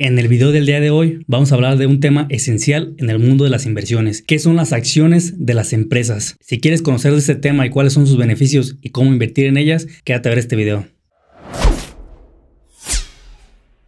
En el video del día de hoy vamos a hablar de un tema esencial en el mundo de las inversiones, que son las acciones de las empresas. Si quieres conocer de este tema y cuáles son sus beneficios y cómo invertir en ellas, quédate a ver este video.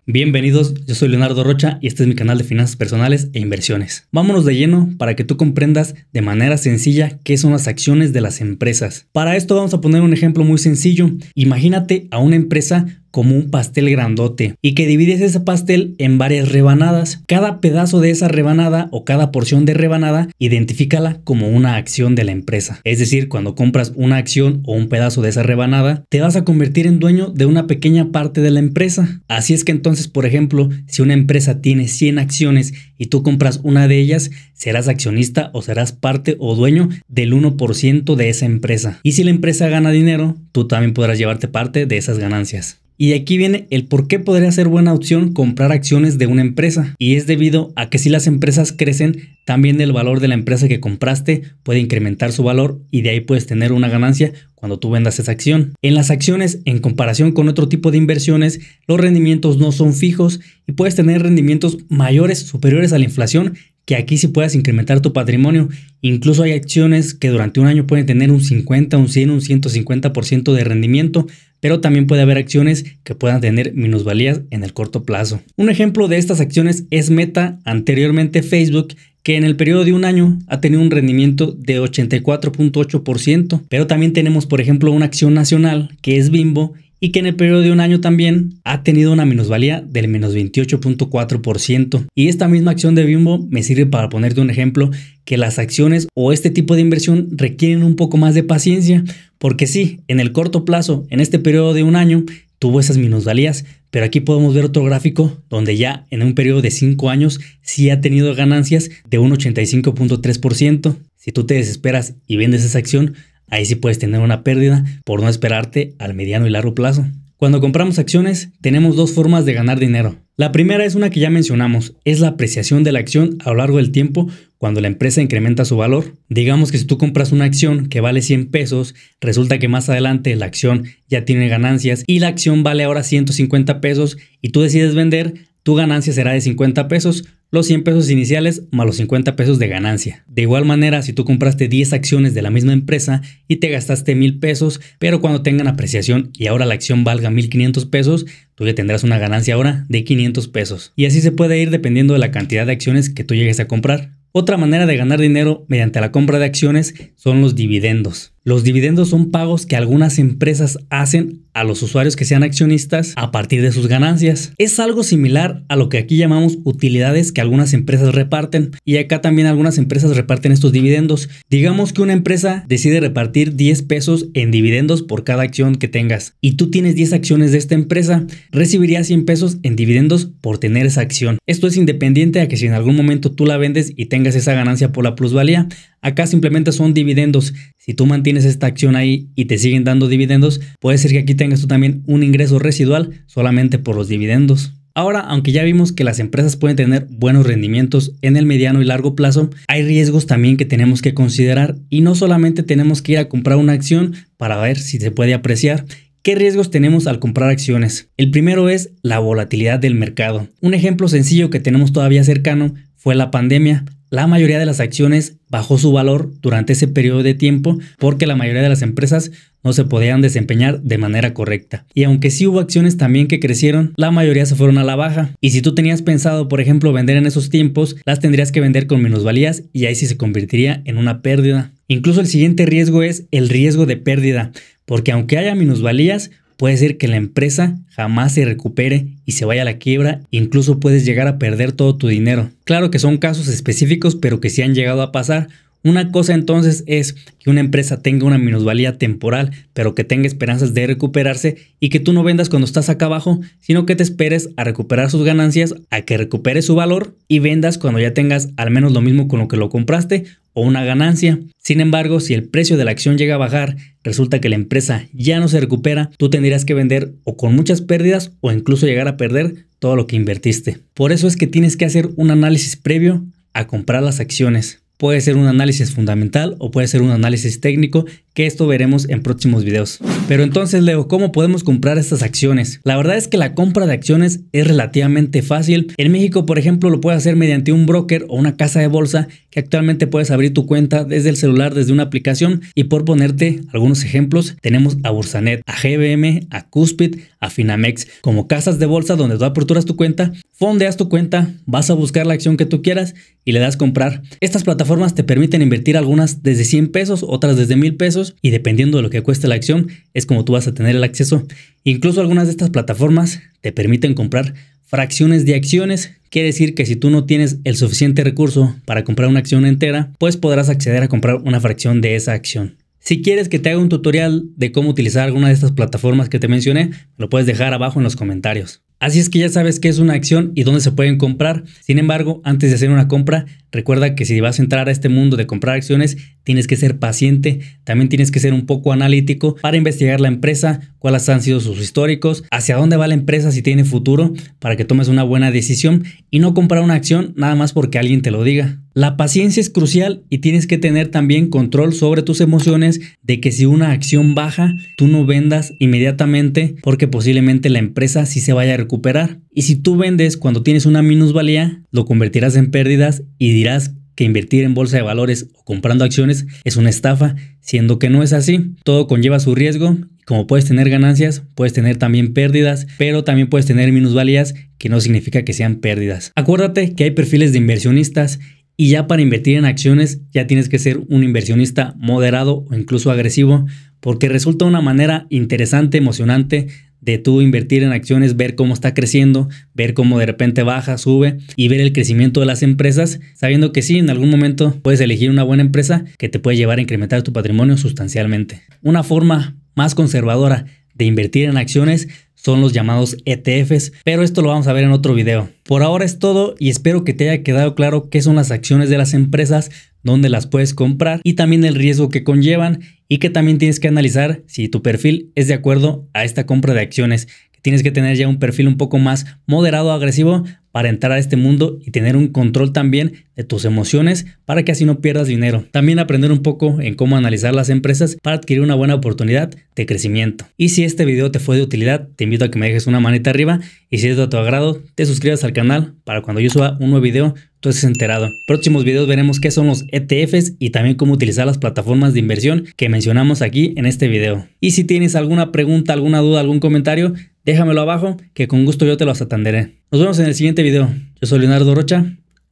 Bienvenidos, yo soy Leonardo Rocha y este es mi canal de finanzas personales e inversiones. Vámonos de lleno para que tú comprendas de manera sencilla qué son las acciones de las empresas. Para esto vamos a poner un ejemplo muy sencillo. Imagínate a una empresa como un pastel grandote y que divides ese pastel en varias rebanadas. Cada pedazo de esa rebanada o cada porción de rebanada, identifícala como una acción de la empresa. Es decir, cuando compras una acción o un pedazo de esa rebanada, te vas a convertir en dueño de una pequeña parte de la empresa. Así es que entonces, por ejemplo, si una empresa tiene 100 acciones y tú compras una de ellas, serás accionista o serás parte o dueño del 1% de esa empresa. Y si la empresa gana dinero, tú también podrás llevarte parte de esas ganancias. Y aquí viene el por qué podría ser buena opción comprar acciones de una empresa. Y es debido a que si las empresas crecen, también el valor de la empresa que compraste puede incrementar su valor y de ahí puedes tener una ganancia cuando tú vendas esa acción. En las acciones, en comparación con otro tipo de inversiones, los rendimientos no son fijos y puedes tener rendimientos mayores, superiores a la inflación que aquí sí puedas incrementar tu patrimonio. Incluso hay acciones que durante un año pueden tener un 50, un 100, un 150% de rendimiento, pero también puede haber acciones que puedan tener minusvalías en el corto plazo. Un ejemplo de estas acciones es Meta, anteriormente Facebook, que en el periodo de un año ha tenido un rendimiento de 84.8%. Pero también tenemos, por ejemplo, una acción nacional que es Bimbo y que en el periodo de un año también ha tenido una minusvalía del menos 28.4%. Y esta misma acción de Bimbo me sirve para ponerte un ejemplo que las acciones o este tipo de inversión requieren un poco más de paciencia, porque sí, en el corto plazo, en este periodo de un año, tuvo esas minusvalías, pero aquí podemos ver otro gráfico donde ya en un periodo de 5 años sí ha tenido ganancias de un 85.3%. Si tú te desesperas y vendes esa acción, Ahí sí puedes tener una pérdida por no esperarte al mediano y largo plazo. Cuando compramos acciones, tenemos dos formas de ganar dinero. La primera es una que ya mencionamos, es la apreciación de la acción a lo largo del tiempo cuando la empresa incrementa su valor. Digamos que si tú compras una acción que vale 100 pesos, resulta que más adelante la acción ya tiene ganancias y la acción vale ahora 150 pesos y tú decides vender, tu ganancia será de 50 pesos los 100 pesos iniciales más los 50 pesos de ganancia. De igual manera, si tú compraste 10 acciones de la misma empresa y te gastaste 1000 pesos, pero cuando tengan apreciación y ahora la acción valga 1500 pesos, tú ya tendrás una ganancia ahora de 500 pesos. Y así se puede ir dependiendo de la cantidad de acciones que tú llegues a comprar. Otra manera de ganar dinero mediante la compra de acciones son los dividendos. Los dividendos son pagos que algunas empresas hacen a los usuarios que sean accionistas a partir de sus ganancias. Es algo similar a lo que aquí llamamos utilidades que algunas empresas reparten y acá también algunas empresas reparten estos dividendos. Digamos que una empresa decide repartir 10 pesos en dividendos por cada acción que tengas y tú tienes 10 acciones de esta empresa, recibirías 100 pesos en dividendos por tener esa acción. Esto es independiente a que si en algún momento tú la vendes y tengas esa ganancia por la plusvalía, Acá simplemente son dividendos. Si tú mantienes esta acción ahí y te siguen dando dividendos, puede ser que aquí tengas tú también un ingreso residual solamente por los dividendos. Ahora, aunque ya vimos que las empresas pueden tener buenos rendimientos en el mediano y largo plazo, hay riesgos también que tenemos que considerar y no solamente tenemos que ir a comprar una acción para ver si se puede apreciar. ¿Qué riesgos tenemos al comprar acciones? El primero es la volatilidad del mercado. Un ejemplo sencillo que tenemos todavía cercano fue la pandemia la mayoría de las acciones bajó su valor durante ese periodo de tiempo porque la mayoría de las empresas no se podían desempeñar de manera correcta. Y aunque sí hubo acciones también que crecieron, la mayoría se fueron a la baja. Y si tú tenías pensado, por ejemplo, vender en esos tiempos, las tendrías que vender con minusvalías y ahí sí se convertiría en una pérdida. Incluso el siguiente riesgo es el riesgo de pérdida, porque aunque haya minusvalías, puede ser que la empresa jamás se recupere y se vaya a la quiebra, incluso puedes llegar a perder todo tu dinero. Claro que son casos específicos, pero que sí han llegado a pasar. Una cosa entonces es que una empresa tenga una minusvalía temporal, pero que tenga esperanzas de recuperarse y que tú no vendas cuando estás acá abajo, sino que te esperes a recuperar sus ganancias, a que recupere su valor y vendas cuando ya tengas al menos lo mismo con lo que lo compraste o una ganancia. Sin embargo, si el precio de la acción llega a bajar, resulta que la empresa ya no se recupera, tú tendrías que vender o con muchas pérdidas o incluso llegar a perder todo lo que invertiste. Por eso es que tienes que hacer un análisis previo a comprar las acciones. Puede ser un análisis fundamental o puede ser un análisis técnico que esto veremos en próximos videos. Pero entonces Leo, ¿cómo podemos comprar estas acciones? La verdad es que la compra de acciones es relativamente fácil. En México, por ejemplo, lo puedes hacer mediante un broker o una casa de bolsa que actualmente puedes abrir tu cuenta desde el celular, desde una aplicación. Y por ponerte algunos ejemplos, tenemos a Bursanet, a GBM, a Cuspid, a Finamex, como casas de bolsa donde tú aperturas tu cuenta, fondeas tu cuenta, vas a buscar la acción que tú quieras y le das comprar. Estas plataformas te permiten invertir algunas desde 100 pesos, otras desde 1000 pesos y dependiendo de lo que cueste la acción es como tú vas a tener el acceso. Incluso algunas de estas plataformas te permiten comprar fracciones de acciones, quiere decir que si tú no tienes el suficiente recurso para comprar una acción entera, pues podrás acceder a comprar una fracción de esa acción. Si quieres que te haga un tutorial de cómo utilizar alguna de estas plataformas que te mencioné, lo puedes dejar abajo en los comentarios. Así es que ya sabes qué es una acción y dónde se pueden comprar. Sin embargo, antes de hacer una compra, recuerda que si vas a entrar a este mundo de comprar acciones, tienes que ser paciente, también tienes que ser un poco analítico para investigar la empresa, cuáles han sido sus históricos, hacia dónde va la empresa si tiene futuro, para que tomes una buena decisión y no comprar una acción nada más porque alguien te lo diga. La paciencia es crucial y tienes que tener también control sobre tus emociones de que si una acción baja, tú no vendas inmediatamente porque posiblemente la empresa sí se vaya a recuperar. Y si tú vendes cuando tienes una minusvalía, lo convertirás en pérdidas y dirás que invertir en bolsa de valores o comprando acciones es una estafa, siendo que no es así. Todo conlleva su riesgo. Como puedes tener ganancias, puedes tener también pérdidas, pero también puedes tener minusvalías que no significa que sean pérdidas. Acuérdate que hay perfiles de inversionistas y ya para invertir en acciones ya tienes que ser un inversionista moderado o incluso agresivo porque resulta una manera interesante, emocionante de tú invertir en acciones, ver cómo está creciendo, ver cómo de repente baja, sube y ver el crecimiento de las empresas, sabiendo que sí, en algún momento puedes elegir una buena empresa que te puede llevar a incrementar tu patrimonio sustancialmente. Una forma más conservadora de invertir en acciones son los llamados ETFs, pero esto lo vamos a ver en otro video. Por ahora es todo y espero que te haya quedado claro qué son las acciones de las empresas, dónde las puedes comprar y también el riesgo que conllevan y que también tienes que analizar si tu perfil es de acuerdo a esta compra de acciones. tienes que tener ya un perfil un poco más moderado agresivo para entrar a este mundo y tener un control también de tus emociones para que así no pierdas dinero. También aprender un poco en cómo analizar las empresas para adquirir una buena oportunidad de crecimiento. Y si este video te fue de utilidad, te invito a que me dejes una manita arriba y si es de tu agrado, te suscribas al canal para cuando yo suba un nuevo video tú estés enterado. Próximos videos veremos qué son los ETFs y también cómo utilizar las plataformas de inversión que mencionamos aquí en este video. Y si tienes alguna pregunta, alguna duda, algún comentario, Déjamelo abajo, que con gusto yo te lo atenderé. Nos vemos en el siguiente video. Yo soy Leonardo Rocha.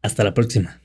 Hasta la próxima.